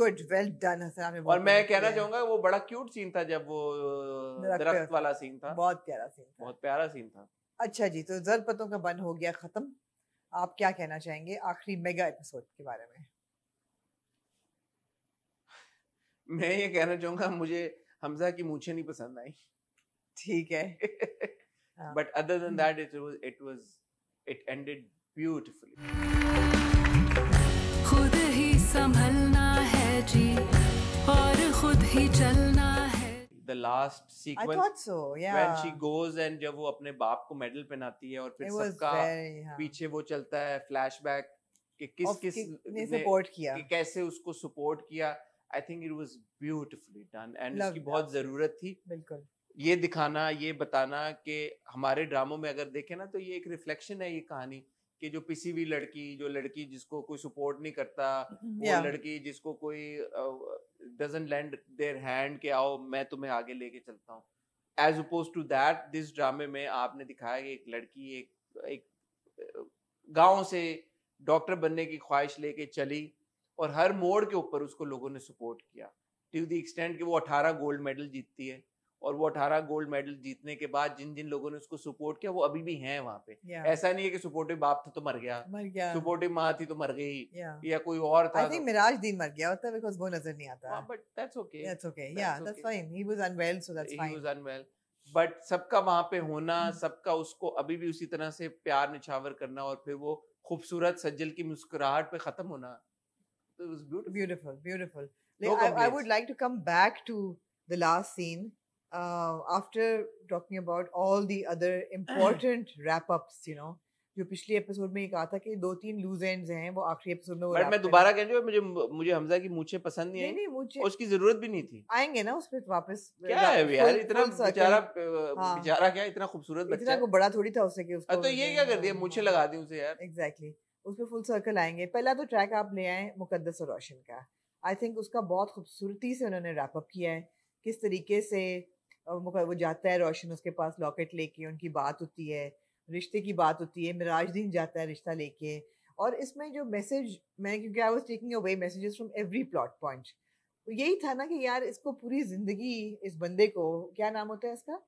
Good well done और मैं कहना चाहूंगा वो बड़ा क्यूट सीन था जब वो uh, दरख्त वाला सीन था बहुत प्यारा सीन था बहुत प्यारा सीन था अच्छा जी तो जरपतों का बन हो गया खत्म आप क्या कहना चाहेंगे आखिरी मेगा एपिसोड के बारे में मैं ये कहना चाहूंगा मुझे हमजा की मूछे नहीं पसंद आई ठीक है but other than that it was it was it ended beautifully the last sequence so, yeah. when she goes and जब वो अपने बाप को मेडल पहनाती है और फिर सबका हाँ। पीछे वो चलता है फ्लैशबैक कि किस किस ने सपोर्ट किया कि कैसे उसको सपोर्ट किया I think it was beautifully done and उसकी बहुत जरूरत थी बिल्कुल ये दिखाना ये बताना कि हमारे ड्रामों में अगर देखें ना तो ये एक रिफ्लेक्शन है ये कहानी कि जो किसी भी लड़की जो लड़की जिसको कोई सपोर्ट नहीं करता yeah. वो लड़की जिसको कोई लैंड देयर हैंड के आओ मैं तुम्हें आगे लेके चलता हूँ as opposed to that this ड्रामे में आपने दिखाया कि एक लड़की एक एक गांव से डॉक्टर बनने की ख्वाहिश लेके चली और हर मोड़ के ऊपर उसको लोगों ने सपोर्ट किया टू द एक्सटेंट कि वो 18 गोल्ड मेडल जीतती है और वो अठारह गोल्ड मेडल जीतने के बाद जिन जिन लोगों ने उसको सपोर्ट किया वो अभी भी हैं वहाँ पे yeah. ऐसा नहीं है कि सपोर्टिव बाप था तो मर गया मर गया सपोर्टिव माँ थी तो मर गई yeah. या कोई और था तो... मिराज दीन मर गया होता बिकॉज़ वो नजर नहीं आता but that's okay that's okay yeah that's fine he was unwell so that's fine he was unwell but सबका वहां पे होना mm-hmm. सबका उसको अभी भी उसी तरह से प्यार निछावर करना और फिर वो खूबसूरत सज्जल की मुस्कुराहट पे खत्म होना beautiful beautiful beautiful I would like to come back to the last scene uh, after talking about all the other mm. important wrap ups, you know. जो पिछले एपिसोड में ये कहा था कि दो तीन लूज एंड्स हैं वो आखिरी एपिसोड में बट मैं दोबारा कह रही मुझे मुझे हमजा की मूछें पसंद नहीं आई नहीं मूछे उसकी जरूरत भी नहीं थी आएंगे ना उस पर वापस क्या है यार इतना बेचारा हाँ। बेचारा क्या इतना खूबसूरत बच्चा इतना को बड़ा थोड़ी था उसे कि उसको तो ये क्या कर दिया हाँ। मूछें लगा दी उसे यार एग्जैक्टली उस पर फुल सर्कल आएंगे पहला तो ट्रैक आप ले आए मुकदस और रोशन का आई थिंक उसका बहुत खूबसूरती से उन्होंने रैपअप किया है किस तरीके से और वो जाता है रोशन उसके पास लॉकेट लेके उनकी बात होती है रिश्ते की बात होती है मिराज दिन जाता है रिश्ता लेके और इसमें जो मैसेज मैं क्योंकि I was taking away messages from every plot point यही था ना कि यार इसको पूरी जिंदगी इस बंदे को क्या नाम होता है इसका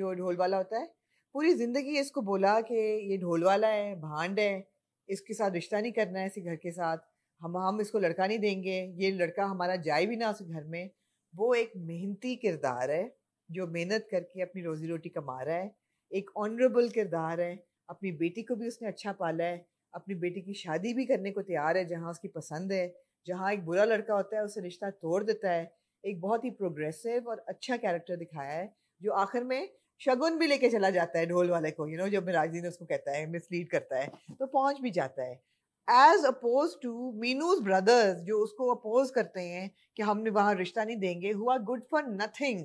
जो ढोल वाला होता है पूरी जिंदगी इसको बोला कि ये ढोल वाला है भांड है इसके साथ रिश्ता नहीं करना है इसी घर के साथ हम हम इसको लड़का नहीं देंगे ये लड़का हमारा जाए भी ना उस घर में वो एक मेहनती किरदार है जो मेहनत करके अपनी रोजी रोटी कमा रहा है एक ऑनरेबल किरदार है अपनी बेटी को भी उसने अच्छा पाला है अपनी बेटी की शादी भी करने को तैयार है जहाँ उसकी पसंद है जहाँ एक बुरा लड़का होता है उसे रिश्ता तोड़ देता है एक बहुत ही प्रोग्रेसिव और अच्छा कैरेक्टर दिखाया है जो आखिर में शगुन भी लेके चला जाता है ढोल वाले को यू you नो know, जब मिराज ने उसको कहता है मिसलीड करता है तो पहुंच भी जाता है as opposed to Meenu's brothers जो उसको अपोज करते हैं कि हमने वहाँ रिश्ता नहीं देंगे हुआ गुड फॉर नथिंग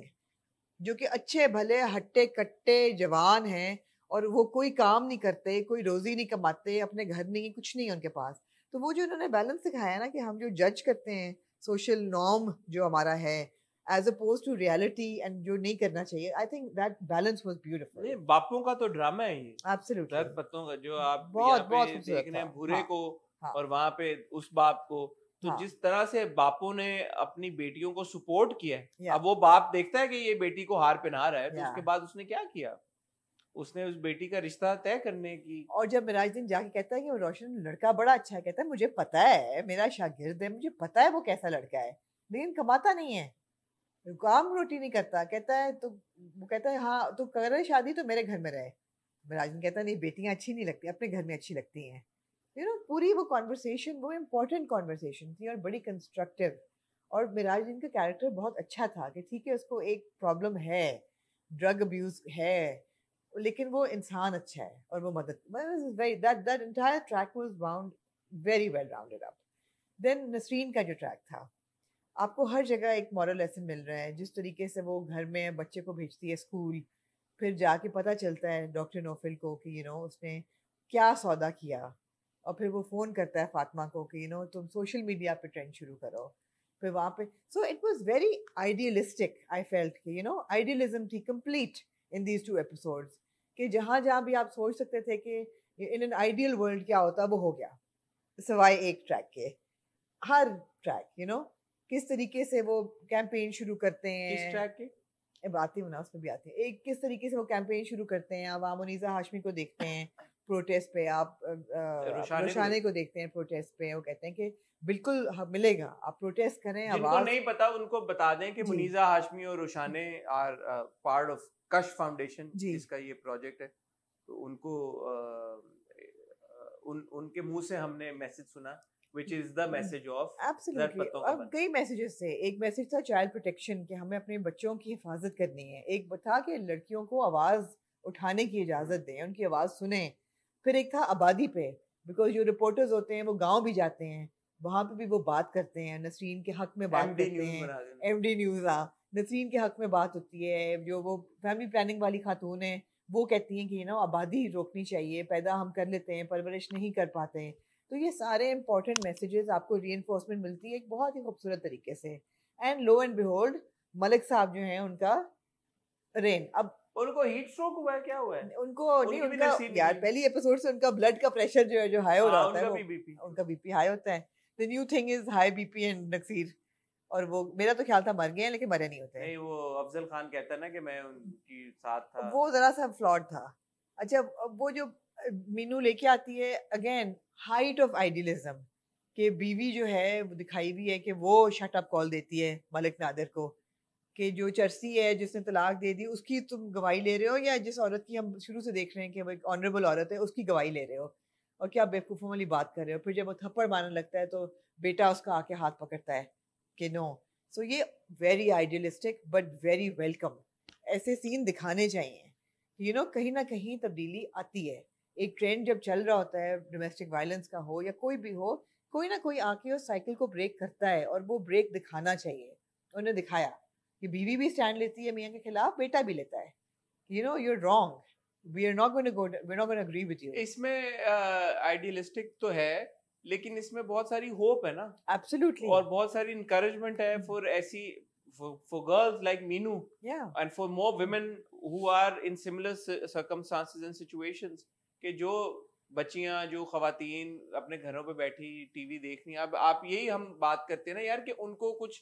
जो कि अच्छे भले हट्टे कट्टे जवान हैं और वो कोई काम नहीं करते कोई रोज़ी नहीं कमाते अपने घर नहीं कुछ नहीं है उनके पास तो वो जो उन्होंने बैलेंस सिखाया ना कि हम जो जज करते हैं सोशल नॉर्म जो हमारा है as opposed to reality and जो नहीं करना चाहिए I think that balance was beautiful बापों का तो ड्रामा है ये एब्सोल्युटली पत्तों का जो आप बहुत बहुत देखने हैं भूरे हाँ, को हाँ, और वहां पे उस बाप को तो हाँ। जिस तरह से बापों ने अपनी बेटियों को सपोर्ट किया है अब वो बाप देखता है कि ये बेटी को हार पहना रहा है तो उसके बाद उसने क्या किया उसने उस बेटी का रिश्ता तय करने की और जब दिन जाके कहता है कि रोशन लड़का बड़ा अच्छा है कहता है मुझे पता है मेरा शागिर्द है मुझे पता है वो कैसा लड़का है लेकिन कमाता नहीं है काम रोटी नहीं करता कहता है तो वो कहता है हाँ तो कर रहे शादी तो मेरे घर में रहे दिन कहता है नहीं बेटियाँ अच्छी नहीं लगती अपने घर में अच्छी लगती हैं यू नो पूरी वो कॉन्वर्सेशन वो इम्पोर्टेंट कॉन्वर्सेशन थी और बड़ी कंस्ट्रक्टिव और मिराज इनका कैरेक्टर बहुत अच्छा था कि ठीक है उसको एक प्रॉब्लम है ड्रग अब्यूज है लेकिन वो इंसान अच्छा है और वो मदद very that that entire track was bound very well rounded up then Nasreen का जो ट्रैक था आपको हर जगह एक मॉरल लेसन मिल रहा है जिस तरीके से वो घर में बच्चे को भेजती है स्कूल फिर जाके पता चलता है डॉक्टर नोफिल को कि यू you नो know, उसने क्या सौदा किया और फिर वो फ़ोन करता है फातिमा को कि यू नो तुम सोशल मीडिया पे ट्रेंड शुरू करो फिर वहाँ पे so it was very idealistic I felt कि यू नो आइडियलिज्म थी complete in these two episodes कि जहाँ जहाँ भी आप सोच सकते थे कि इन एन आइडियल वर्ल्ड क्या होता वो हो गया सिवाय एक ट्रैक के हर ट्रैक यू नो किस तरीके से वो कैंपेन शुरू करते हैं किस ट्रैक के बातें मुनास उसमें भी आती है एक किस तरीके से वो कैंपेन शुरू करते हैं आवाम उनीजा हाशमी को देखते हैं प्रोटेस्ट पे आप रोशाने को देखते हैं प्रोटेस्ट पे वो कहते हैं कि बिल्कुल हाँ, मिलेगा आप प्रोटेस्ट करें जिनको नहीं पता उनको बता दें कि मुनीजा हाशमी और Roshaneh are part of Kashf foundation जिसका ये प्रोजेक्ट है तो उनको आ, उन उनके मुंह से हमने मैसेज सुना हमें अपने बच्चों की हिफाजत करनी है एक था कि लड़कियों को आवाज़ उठाने की इजाज़त दें उनकी आवाज़ सुने फिर एक था आबादी पे बिकॉज जो रिपोर्टर्स होते हैं वो गांव भी जाते हैं वहाँ पे भी वो बात करते हैं नसरीन के हक में बात करते हैं एम डी न्यूज़ आ नसरीन के हक में बात होती है जो वो फैमिली प्लानिंग वाली खातून है वो कहती हैं कि ना आबादी रोकनी चाहिए पैदा हम कर लेते हैं परवरिश नहीं कर पाते हैं तो ये सारे इंपॉर्टेंट मैसेजेस आपको री मिलती है एक बहुत ही खूबसूरत तरीके से and lo and behold Malik sahab जो हैं उनका रेन अब उनको हीट स्ट्रोक हुआ है क्या हुआ है उनको नहीं उनका यार पहली एपिसोड से उनका ब्लड का प्रेशर जो है जो हाई हो रहा हाँ, होता है उनका बीपी हाई होता है the new thing is high BP and नक्सीर और वो मेरा तो ख्याल था मर गए हैं लेकिन मरे नहीं होते नहीं वो अफजल खान कहता है ना कि मैं उनकी साथ था वो जरा सा फ्लॉड था अच्छा वो जो मीनू लेके आती है अगेन हाइट ऑफ आइडियलिज्म कि बीवी जो है दिखाई भी है कि वो शट अप कॉल देती है मलिक नादर को कि जो चर्सी है जिसने तलाक दे दी उसकी तुम गवाही ले रहे हो या जिस औरत की हम शुरू से देख रहे हैं कि वो एक ऑनरेबल औरत है उसकी गवाही ले रहे हो और क्या बेवकूफ़ों वाली बात कर रहे हो फिर जब वो थप्पड़ मारने लगता है तो बेटा उसका आके हाथ पकड़ता है कि नो सो ये very idealistic but very welcome ऐसे सीन दिखाने चाहिए यू you नो know, कहीं ना कहीं तब्दीली आती है एक ट्रेंड जब चल रहा होता है डोमेस्टिक वायलेंस का हो या कोई भी हो कोई ना कोई आके उस साइकिल को ब्रेक करता है और वो ब्रेक दिखाना चाहिए उन्हें दिखाया कि बीवी भी स्टैंड लेती है मियाँ के खिलाफ बेटा भी लेता है you know you wrong we are not going to go we are not going agree with you इसमें आइडियलिस्टिक uh, तो है लेकिन इसमें बहुत सारी होप है ना एब्सोल्युटली और बहुत सारी इनकरेजमेंट है फॉर mm. ऐसी for girls like Meenu yeah. and for more women who are in similar circumstances and situations कि जो बच्चियां जो खातन अपने घरों पे बैठी टीवी देख रही हैं अब आप यही हम बात करते हैं ना यार कि उनको कुछ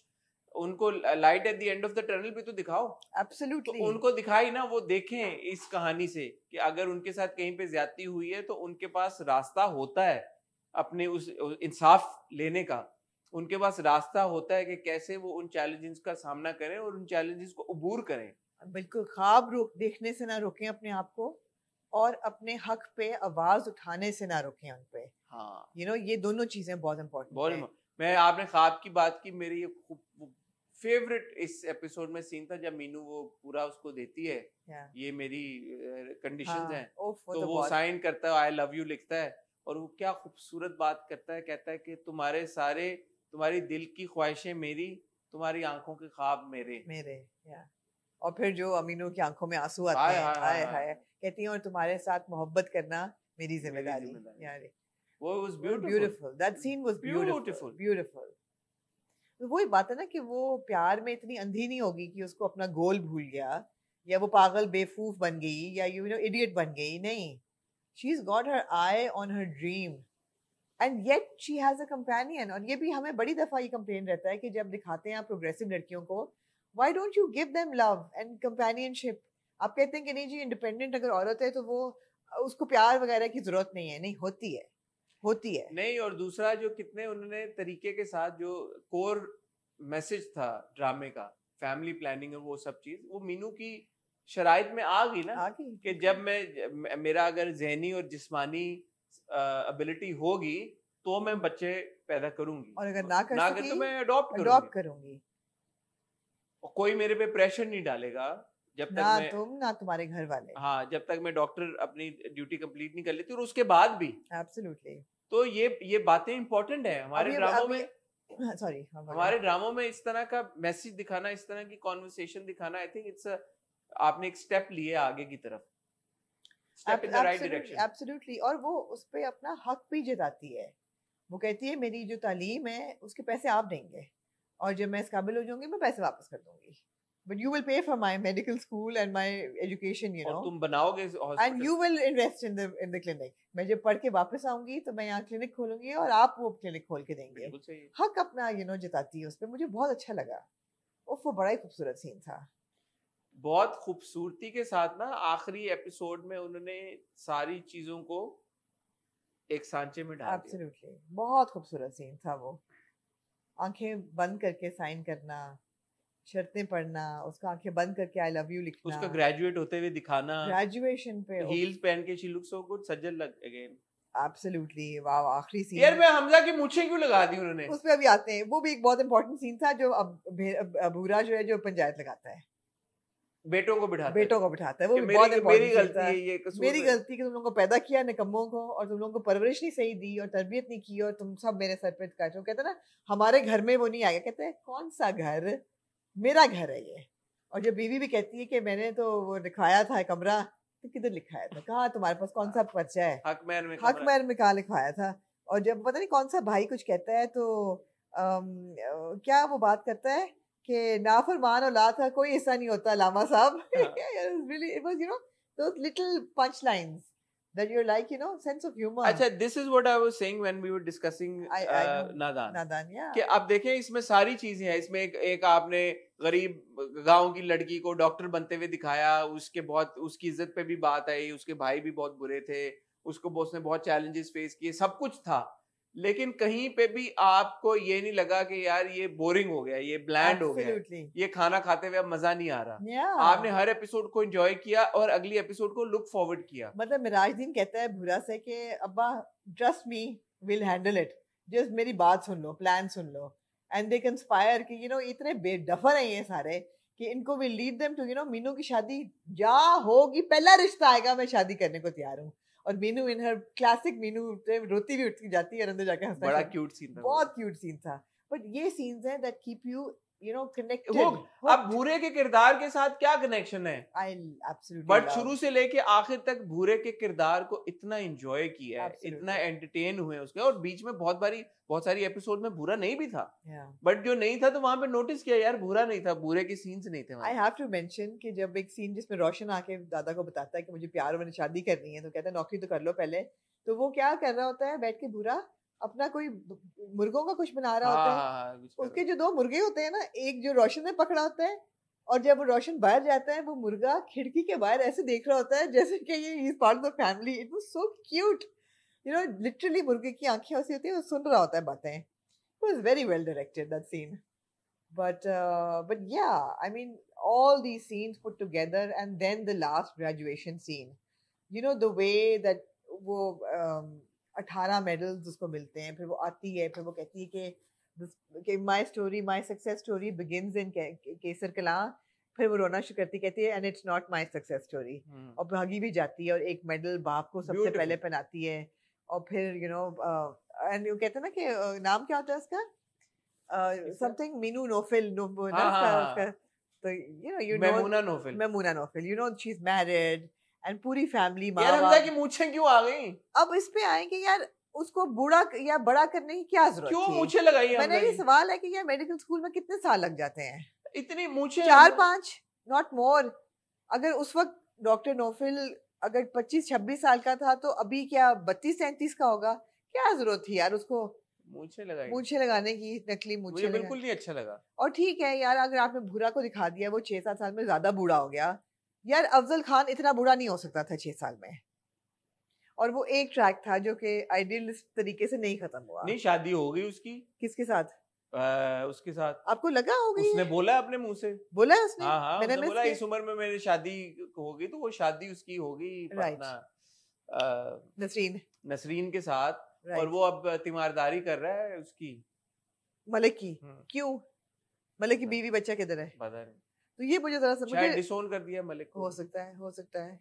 उनको light at the end of the tunnel पे तो दिखाओ एब्सोल्युटली तो उनको दिखाई ना वो देखें इस कहानी से कि अगर उनके साथ कहीं पे ज्यादती हुई है तो उनके पास रास्ता होता है अपने उस इंसाफ लेने का उनके पास रास्ता होता है कि कैसे वो उन चैलेंजेस का सामना करें और उन चैलेंजेस को अबूर करें बिल्कुल ख्वाब रोक देखने से ना रोकें अपने आप को और अपने हक पे आवाज उठाने से ना रुके उन पे हाँ यू you नो know, ये दोनों चीजें बहुत इम्पोर्टेंट बहुत मैं आपने खाब की बात की मेरी ये फेवरेट इस एपिसोड में सीन था जब मीनू वो पूरा उसको देती है yeah. ये मेरी कंडीशंस uh, हाँ, हैं तो, तो, वो साइन करता है आई लव यू लिखता है और वो क्या खूबसूरत बात करता है कहता है कि तुम्हारे सारे तुम्हारी दिल की ख्वाहिशें मेरी तुम्हारी आंखों के ख्वाब मेरे मेरे या yeah. और फिर जो अमीनू की आंखों में आंसू आते हैं हाय हाय कहती हैं और तुम्हारे साथ मोहब्बत करना मेरी जिम्मेदारी यार वो was beautiful that scene was beautiful beautiful वही बात है ना कि वो प्यार में इतनी अंधी नहीं होगी कि उसको अपना गोल भूल गया या वो पागल बेफूफ बन गई या यू नो इडियट बन गई नहीं she is got her eye on her dream and yet she has a companion और ये भी हमें बड़ी दफ़ा ये कंप्लेन रहता है कि जब दिखाते हैं आप प्रोग्रेसिव लड़कियों को why don't you give them love and companionship आप कहते हैं कि नहीं जी इंडिपेंडेंट अगर औरत है तो वो उसको प्यार वगैरह की जरूरत नहीं है नहीं होती है होती है नहीं और दूसरा जो कितने उन्होंने तरीके के साथ जो कोर मैसेज था ड्रामे का फैमिली प्लानिंग और वो सब चीज वो मीनू की शराइत में आ गई ना आ गई कि जब मैं मेरा अगर जहनी और जिस्मानी एबिलिटी होगी तो मैं बच्चे पैदा करूंगी और अगर ना कर ना कर तो मैं अडॉप्ट करूंगी, करूंगी। कोई मेरे पे प्रेशर नहीं डालेगा जब तक ना मैं, तुम ना तुम्हारे घर वाले हाँ जब तक मैं डॉक्टर अपनी ड्यूटी कंप्लीट नहीं कर लेती और उसके बाद भी एब्सोल्युटली तो ये ये बातें इंपॉर्टेंट है हमारे ड्रामों में सॉरी हाँ, हमारे ड्रामों में इस तरह का मैसेज दिखाना इस तरह की कॉन्वर्सेशन दिखाना आई थिंक इट्स आपने एक स्टेप लिए आगे की तरफ step in the right direction absolutely और वो उस पे अपना हक भी जताती है वो कहती है मेरी जो तालीम है उसके पैसे आप देंगे और जब मैं इस काबिल हो जाऊंगी मैं पैसे वापस कर दूंगी but you will pay for my medical school and my education you know और तुम बनाओगे and you will invest in the in the clinic मैं जब पढ़ के वापस आऊंगी तो मैं यहाँ क्लिनिक खोलूंगी और आप वो क्लिनिक खोल के देंगे हक अपना यू you नो know, जताती है उस पर मुझे बहुत अच्छा लगा उफ वो बड़ा ही खूबसूरत सीन था बहुत खूबसूरती के साथ ना आखिरी एपिसोड में उन्होंने सारी चीजों को एक सांचे में डाल दिया बहुत खूबसूरत सीन था वो आंखें बंद करके साइन करना शर्तें पढ़ना उसको आंखें बंद करके आई लव यू लिखना उसका ग्रेजुएट होते हुए दिखाना ग्रेजुएशन पे हील्स पहन के she looks so good Sajal लग अगेन एब्सोल्युटली वाओ आखिरी सीन यार मैं हमजा की मूछें क्यों लगा दी उन्होंने उस पे अभी आते हैं वो भी एक बहुत इंपॉर्टेंट सीन था जो अब भूरा जो है जो पंचायत लगाता है बेटों को बिठाता बेटों को बिठाता है वो भी बहुत मेरी गलती है ये कसूर मेरी गलती कि तुम लोगों को पैदा किया निकम्मों को और तुम लोगों को परवरिश नहीं सही दी और तरबियत नहीं की और तुम सब मेरे सर पे कहते हो कहते ना हमारे घर में वो नहीं आएगा कहते हैं कौन सा घर मेरा घर है ये और जब बीवी भी कहती है कि मैंने तो वो लिखवाया था कमरा तो किधर लिखाया था कहा तुम्हारे पास कौन सा पर्चा है हक महर में कहा लिखवाया था और जब पता नहीं कौन सा भाई कुछ कहता है तो आम, क्या वो बात करता है कि नाफरमान औलाद का कोई ऐसा नहीं होता लामा साहब really it was you know little punch lines that you're like you know sense of humor अच्छा this is what I was saying when we were discussing I, I uh, Nadan. Nadan, yeah कि आप देखें इसमें सारी चीजें हैं इसमें एक, एक आपने गरीब गांव की लड़की को डॉक्टर बनते हुए दिखाया उसके बहुत उसकी इज्जत पे भी बात आई उसके भाई भी बहुत बुरे थे उसको उसने बहुत चैलेंजेस फेस किए सब कुछ था लेकिन कहीं पे भी आपको ये नहीं लगा कि यार ये बोरिंग हो गया ये ब्लैंड हो गया ये खाना खाते हुए मजा नहीं आ रहा yeah. आपने हर एपिसोड को एंजॉय किया और अगली एपिसोड को लुक फॉरवर्ड किया मतलब मिराज दिन कहता है भूरा से कि अब्बा trust me will handle it just मेरी बात सुन लो प्लान सुन लो एंड दे कंस्पायर कि यू नो इतने बेडफर हैं ये सारे कि इनको will lead them to you know Meenu की शादी जा होगी पहला रिश्ता आएगा मैं शादी करने को तैयार हूँ और Meenu in her classic Meenu रोती भी उठती जाती है अंदर जाके हंसता बड़ा क्यूट सीन था बहुत क्यूट सीन था बट ये सीन्स हैं that keep you you know connected वो अब भूरे के किरदार के साथ क्या कनेक्शन है आई एब्सोल्युटली बट शुरू से लेके आखिर तक भूरे के किरदार को इतना एंजॉय किया है इतना एंटरटेन हुए उसके और बीच में बहुत बारी बहुत सारी एपिसोड में भूरा नहीं भी था बट yeah. जो नहीं था तो वहां पे नोटिस किया यार भूरा नहीं था भूरे के सीन्स नहीं थे आई हैव टू मेंशन कि जब एक सीन जिसमें रोशन आके दादा को बताता है कि मुझे प्यार और शादी करनी है तो कहता है नौकरी तो कर लो पहले तो वो क्या कर रहा होता है बैठ के भूरा अपना कोई मुर्गों का कुछ बना रहा हाँ, होता है हाँ, हाँ, उसके जो दो मुर्गे होते हैं ना एक जो रोशन ने पकड़ा होता है और जब रोशन बाहर जाता है वो मुर्गा खिड़की के बाहर ऐसे देख रहा होता है जैसे कि ये is part of the family it was so cute you know literally मुर्गे की आंखें ऐसी होती है वो सुन रहा होता है बातें it was very well directed that scene but but yeah I mean all the scenes put together and then the last graduation scene you know the way that वो um, अठारह मेडल्स उसको मिलते हैं फिर वो आती है फिर वो कहती है कि कि my story my success story begins in Kesar Kala फिर वो रोना शुरू करती कहती है and it's not my success story और भागी भी जाती है और एक मेडल बाप को सबसे पहले पहनाती है और फिर यू नो एंड वो कहते हैं ना कि uh, नाम क्या होता है इसका uh, something Meenu Nofil no हाँ, हाँ, हाँ। तो you know you know Nofil Maimoona Nofil you know she is married and पूरी फैमिली यार यार की मूछें क्यों आ गई अब इस पे आएंगे यार उसको बूढ़ा या बड़ा करने की क्या जरूरत क्यों मूछे लगाई मैंने ये सवाल है कि यार मेडिकल स्कूल में कितने साल लग जाते हैं इतनी मूछे चार पांच नॉट मोर अगर उस वक्त डॉक्टर नोफिल अगर 25-26 साल का था तो अभी क्या बत्तीस सैंतीस का होगा क्या जरूरत थी यार उसको मुझे लगाई मूछे लगाने की नकली मुझे बिल्कुल नहीं अच्छा लगा और ठीक है यार अगर आपने भूरा को दिखा दिया वो छह सात साल में ज्यादा बूढ़ा हो गया यार अफजल खान इतना बुरा नहीं हो सकता था छह साल में और वो एक ट्रैक था जो कि आइडियल तरीके से नहीं खत्म हुआ नहीं शादी हो गई उसकी किसके साथ आ, उसके साथ आपको लगा हो उसने बोला अपने मुंह से बोला उसने हाँ, हाँ, मैंने बोला इस उम्र में मेरी शादी हो गई तो वो शादी उसकी होगी नसरीन नसरीन के साथ और वो अब तीमारदारी कर रहा है उसकी मलिक की हम्म। क्यों मलिक की बीवी बच्चा किधर है पता नहीं तो ये मुझे जरा मुझे डिसोन कर दिया मलिक हो सकता है हो सकता है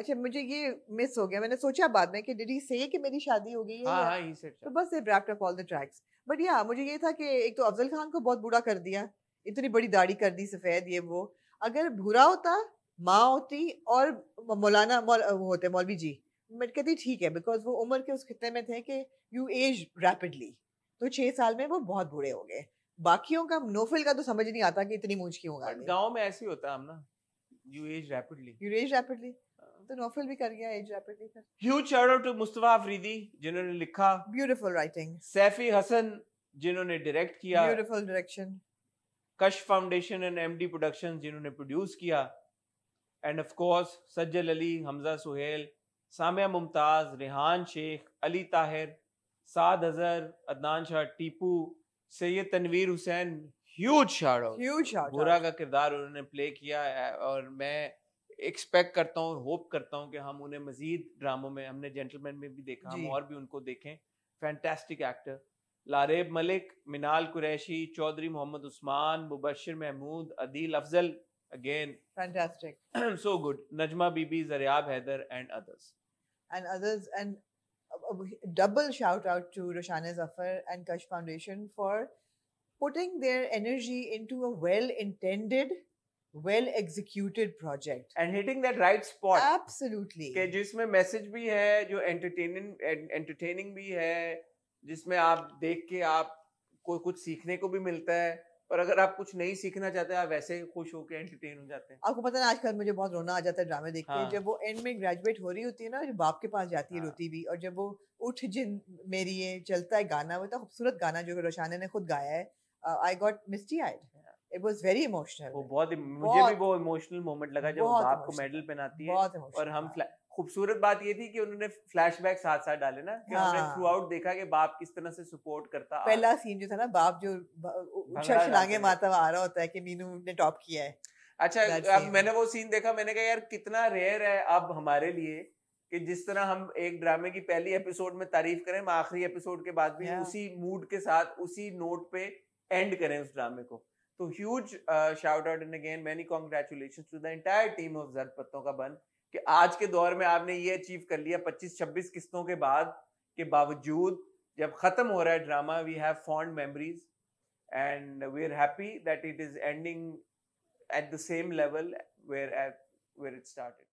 अच्छा मुझे ये मिस हो गया मैंने सोचा बाद में कि डिडी से कि मेरी शादी हो गई है हाँ, हाँ, तो बस ये wrapped up all the tracks but yeah मुझे ये था कि एक तो अफजल खान को बहुत बूढ़ा कर दिया इतनी बड़ी दाढ़ी कर दी सफ़ेद ये वो अगर भूरा होता माँ होती और मौलाना मौल, होते मौलवी जी मैं कहती ठीक है बिकॉज वो उम्र के उस खत्ते में थे कि यू एज रैपिडली तो छः साल में वो बहुत बूढ़े हो गए बाकियों का नोफिल का तो समझ नहीं आता कि इतनी मूंछ क्यों गाड़ी गांव में ऐसे होता है ना you as rapidly you as rapidly तो नोफिल भी कर गया as rapidly sir huge shout out to Mustafa Afridi जिन्होंने लिखा ब्यूटीफुल राइटिंग सैफी हसन जिन्होंने डायरेक्ट किया beautiful direction Kashf foundation and MD productions जिन्होंने प्रोड्यूस किया and of course Sajal Ali Hamza Sohail Samiya Mumtaz Rehan Sheikh Ali Tahir Saad Azhar Adnan Shah Tipu Syed Tanveer Hussain huge shout out huge shout बुरा का किरदार उन्होंने प्ले किया है और मैं एक्सपेक्ट करता हूँ होप करता हूँ कि हम उन्हें मजीद ड्रामों में हमने जेंटलमैन में भी देखा हम और भी उनको देखें fantastic actor Laraib Malik Minal Qureshi Chaudhry Mohammad Usman Mubasher Mahmood Adeel Afzal again fantastic so good Najma Bibi Zariyab Haider and others and others and double shout out to Roshana Zafar and Kash Foundation for putting their energy into a well intended, well executed project. And hitting that right spot. Absolutely. कि जिसमें message भी है जो entertaining entertaining भी है जिसमें आप देख के आप को कुछ सीखने को भी मिलता है और अगर आप कुछ नहीं सीखना चाहते आप वैसे ही खुश होकर एंटरटेन हो जाते हैं आपको पता है आजकल मुझे बहुत रोना आ जाता है ड्रामे देखते के हाँ। जब वो एंड में ग्रेजुएट हो रही होती है ना जब बाप के पास जाती है हाँ। रोती भी और जब वो उठ जिन मेरी है चलता है गाना वो इतना तो खूबसूरत गाना जो रोशाना ने खुद गाया है I got misty eyed it was very emotional वो बहुत मुझे भी वो इमोशनल मोमेंट लगा जब बाप को मेडल पहनाती है और हम हाँ। खूबसूरत बात ये थी कि उन्होंने फ्लैशबैक साथ साथ डाले ना कि हाँ। थ्रू आउट देखा कि बाप किस तरह से सपोर्ट करता पहला सीन जो था ना बाप जो छलांगे माता आ रहा होता है कि मीनू ने टॉप किया है अच्छा अब मैंने वो सीन देखा मैंने कहा यार कितना रेयर है अब हमारे लिए कि जिस तरह हम एक ड्रामे की पहली एपिसोड में तारीफ करें आखिरी एपिसोड के बाद भी उसी मूड के साथ उसी नोट पे एंड करें उस ड्रामे को तो huge shout out and again many congratulation to the entire team of पत्तों का बन कि आज के दौर में आपने ये अचीव कर लिया 25-26 किस्तों के बाद के बावजूद जब ख़त्म हो रहा है drama we have fond memories and we are happy that it is ending at the same level where at where it started